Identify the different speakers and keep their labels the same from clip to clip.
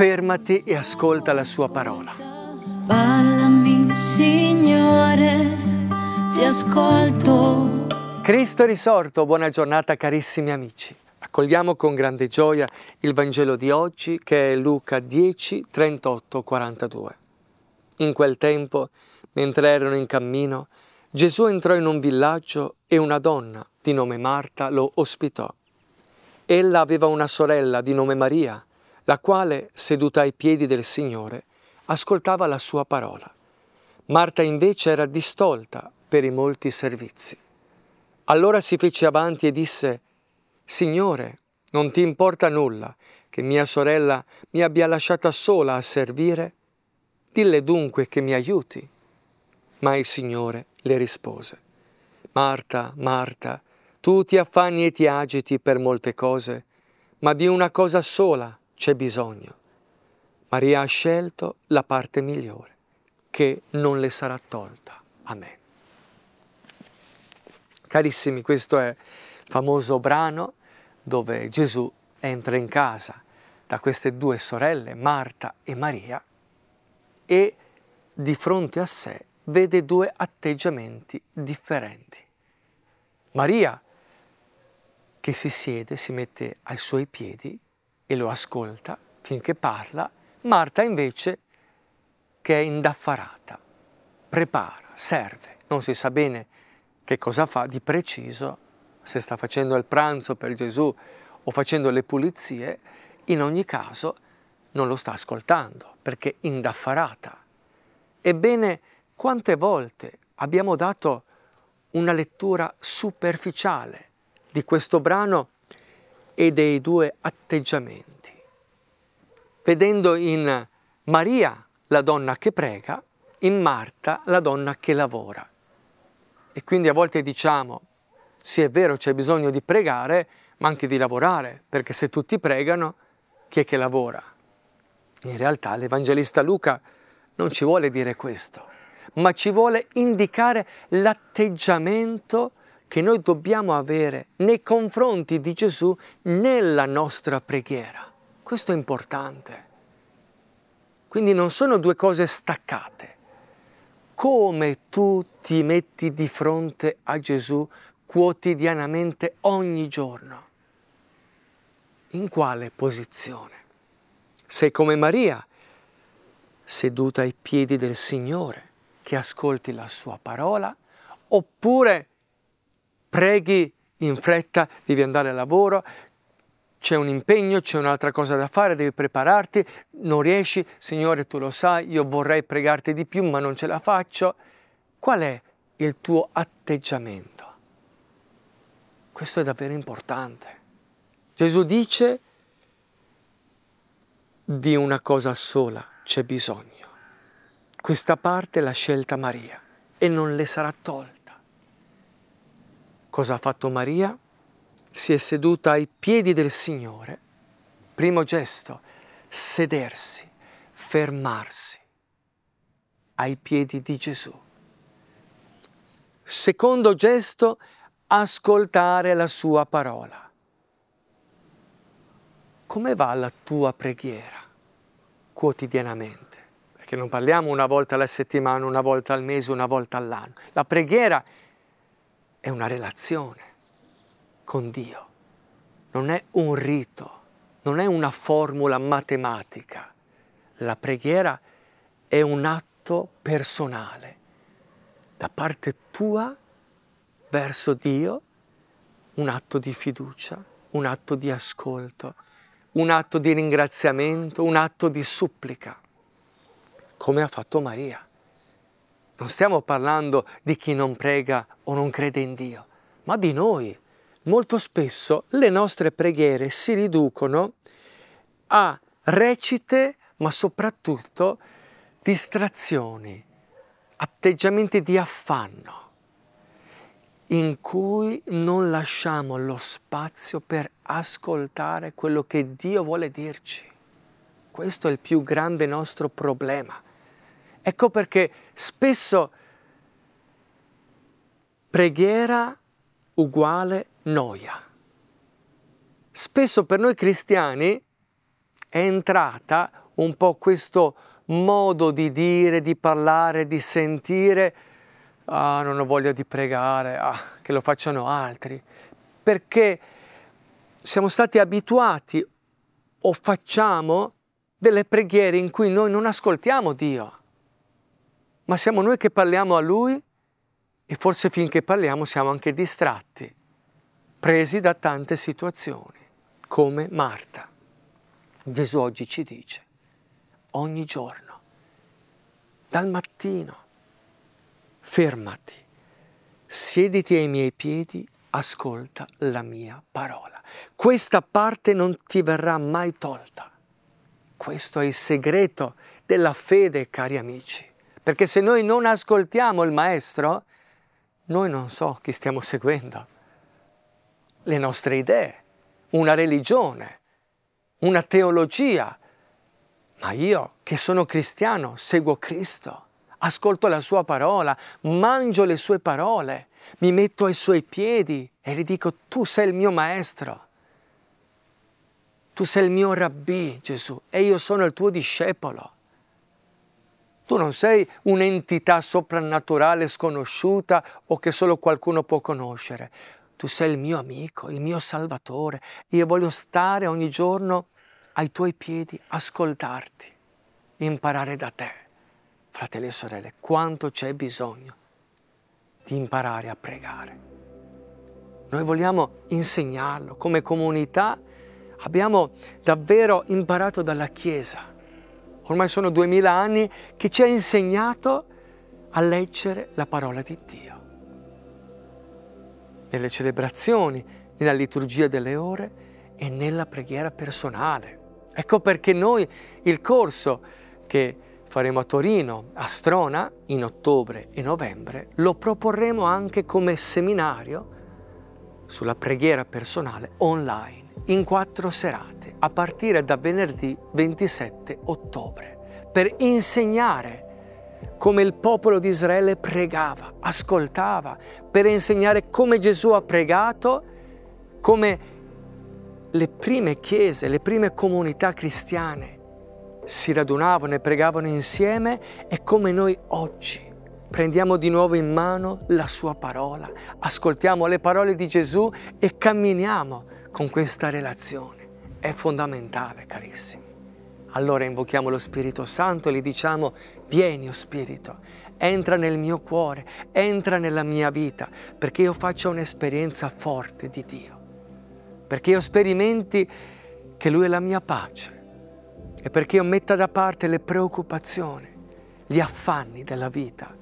Speaker 1: fermati e ascolta la sua parola. Parlami, Signore, ti ascolto. Cristo risorto, buona giornata carissimi amici. Accogliamo con grande gioia il Vangelo di oggi che è Luca 10, 38, 42. In quel tempo, mentre erano in cammino, Gesù entrò in un villaggio e una donna di nome Marta lo ospitò. Ella aveva una sorella di nome Maria, la quale, seduta ai piedi del Signore, ascoltava la sua parola. Marta invece era distolta per i molti servizi. Allora si fece avanti e disse, Signore, non ti importa nulla che mia sorella mi abbia lasciata sola a servire? Dille dunque che mi aiuti. Ma il Signore le rispose, Marta, Marta, tu ti affanni e ti agiti per molte cose, ma di una cosa sola c'è bisogno. Maria ha scelto la parte migliore, che non le sarà tolta. Amen. Carissimi, questo è il famoso brano dove Gesù entra in casa da queste due sorelle, Marta e Maria, e di fronte a sé vede due atteggiamenti differenti. Maria, che si siede, si mette ai suoi piedi e lo ascolta finché parla, Marta invece che è indaffarata, prepara, serve, non si sa bene che cosa fa di preciso, se sta facendo il pranzo per Gesù o facendo le pulizie, in ogni caso non lo sta ascoltando perché indaffarata. Ebbene, quante volte abbiamo dato una lettura superficiale di questo brano e dei due atteggiamenti. Vedendo in Maria la donna che prega, in Marta la donna che lavora. E quindi a volte diciamo, sì è vero c'è bisogno di pregare, ma anche di lavorare, perché se tutti pregano, chi è che lavora? In realtà l'Evangelista Luca non ci vuole dire questo, ma ci vuole indicare l'atteggiamento che noi dobbiamo avere nei confronti di Gesù nella nostra preghiera. Questo è importante. Quindi non sono due cose staccate. Come tu ti metti di fronte a Gesù quotidianamente ogni giorno? In quale posizione? Sei come Maria, seduta ai piedi del Signore, che ascolti la sua parola, oppure preghi in fretta, devi andare al lavoro, c'è un impegno, c'è un'altra cosa da fare, devi prepararti, non riesci, Signore tu lo sai, io vorrei pregarti di più ma non ce la faccio. Qual è il tuo atteggiamento? Questo è davvero importante. Gesù dice di una cosa sola c'è bisogno. Questa parte l'ha scelta Maria e non le sarà tolta. Cosa ha fatto Maria? Si è seduta ai piedi del Signore. Primo gesto, sedersi, fermarsi ai piedi di Gesù. Secondo gesto, ascoltare la sua parola. Come va la tua preghiera quotidianamente? Perché non parliamo una volta alla settimana, una volta al mese, una volta all'anno. La preghiera è è una relazione con Dio, non è un rito, non è una formula matematica. La preghiera è un atto personale da parte tua verso Dio, un atto di fiducia, un atto di ascolto, un atto di ringraziamento, un atto di supplica, come ha fatto Maria. Non stiamo parlando di chi non prega o non crede in Dio, ma di noi. Molto spesso le nostre preghiere si riducono a recite, ma soprattutto distrazioni, atteggiamenti di affanno, in cui non lasciamo lo spazio per ascoltare quello che Dio vuole dirci. Questo è il più grande nostro problema Ecco perché spesso preghiera uguale noia. Spesso per noi cristiani è entrata un po' questo modo di dire, di parlare, di sentire, ah non ho voglia di pregare, ah, che lo facciano altri, perché siamo stati abituati o facciamo delle preghiere in cui noi non ascoltiamo Dio ma siamo noi che parliamo a Lui e forse finché parliamo siamo anche distratti, presi da tante situazioni, come Marta. Gesù oggi ci dice, ogni giorno, dal mattino, fermati, siediti ai miei piedi, ascolta la mia parola. Questa parte non ti verrà mai tolta. Questo è il segreto della fede, cari amici. Perché se noi non ascoltiamo il Maestro, noi non so chi stiamo seguendo. Le nostre idee, una religione, una teologia. Ma io, che sono cristiano, seguo Cristo, ascolto la sua parola, mangio le sue parole, mi metto ai suoi piedi e gli dico, tu sei il mio maestro. Tu sei il mio rabbì, Gesù, e io sono il tuo discepolo. Tu non sei un'entità soprannaturale sconosciuta o che solo qualcuno può conoscere. Tu sei il mio amico, il mio salvatore. Io voglio stare ogni giorno ai tuoi piedi, ascoltarti, imparare da te. Fratelli e sorelle, quanto c'è bisogno di imparare a pregare. Noi vogliamo insegnarlo come comunità. Abbiamo davvero imparato dalla Chiesa ormai sono duemila anni, che ci ha insegnato a leggere la parola di Dio. Nelle celebrazioni, nella liturgia delle ore e nella preghiera personale. Ecco perché noi il corso che faremo a Torino, a Strona, in ottobre e novembre, lo proporremo anche come seminario sulla preghiera personale online in quattro serate, a partire da venerdì 27 ottobre, per insegnare come il popolo di Israele pregava, ascoltava, per insegnare come Gesù ha pregato, come le prime chiese, le prime comunità cristiane si radunavano e pregavano insieme e come noi oggi prendiamo di nuovo in mano la sua parola, ascoltiamo le parole di Gesù e camminiamo con questa relazione. È fondamentale, carissimi. Allora invochiamo lo Spirito Santo e gli diciamo, vieni o oh Spirito, entra nel mio cuore, entra nella mia vita, perché io faccia un'esperienza forte di Dio, perché io sperimenti che Lui è la mia pace e perché io metta da parte le preoccupazioni, gli affanni della vita,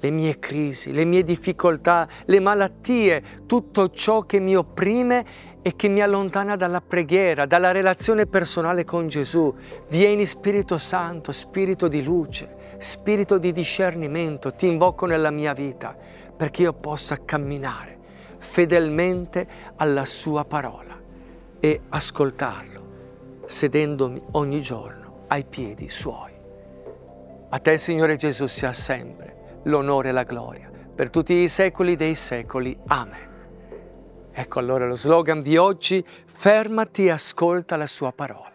Speaker 1: le mie crisi, le mie difficoltà, le malattie, tutto ciò che mi opprime e che mi allontana dalla preghiera, dalla relazione personale con Gesù. Vieni Spirito Santo, Spirito di luce, Spirito di discernimento, ti invoco nella mia vita perché io possa camminare fedelmente alla sua parola e ascoltarlo, sedendomi ogni giorno ai piedi suoi. A te, Signore Gesù, sia sempre l'onore e la gloria, per tutti i secoli dei secoli. Amen. Ecco allora lo slogan di oggi, fermati e ascolta la sua parola.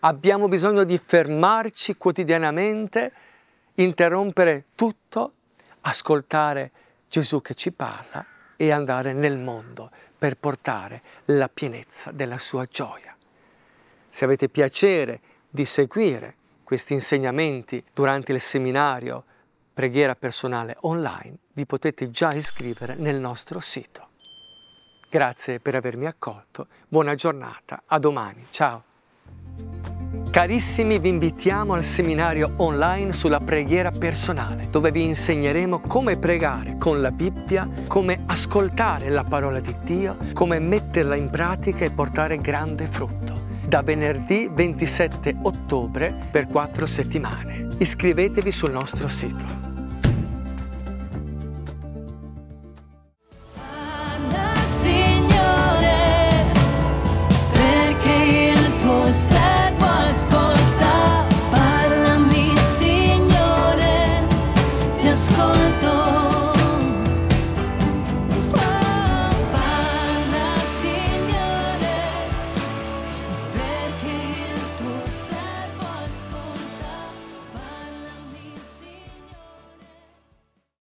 Speaker 1: Abbiamo bisogno di fermarci quotidianamente, interrompere tutto, ascoltare Gesù che ci parla e andare nel mondo per portare la pienezza della sua gioia. Se avete piacere di seguire questi insegnamenti durante il seminario preghiera personale online, vi potete già iscrivere nel nostro sito. Grazie per avermi accolto, buona giornata, a domani, ciao. Carissimi, vi invitiamo al seminario online sulla preghiera personale, dove vi insegneremo come pregare con la Bibbia, come ascoltare la parola di Dio, come metterla in pratica e portare grande frutto. Da venerdì 27 ottobre per quattro settimane. Iscrivetevi sul nostro sito.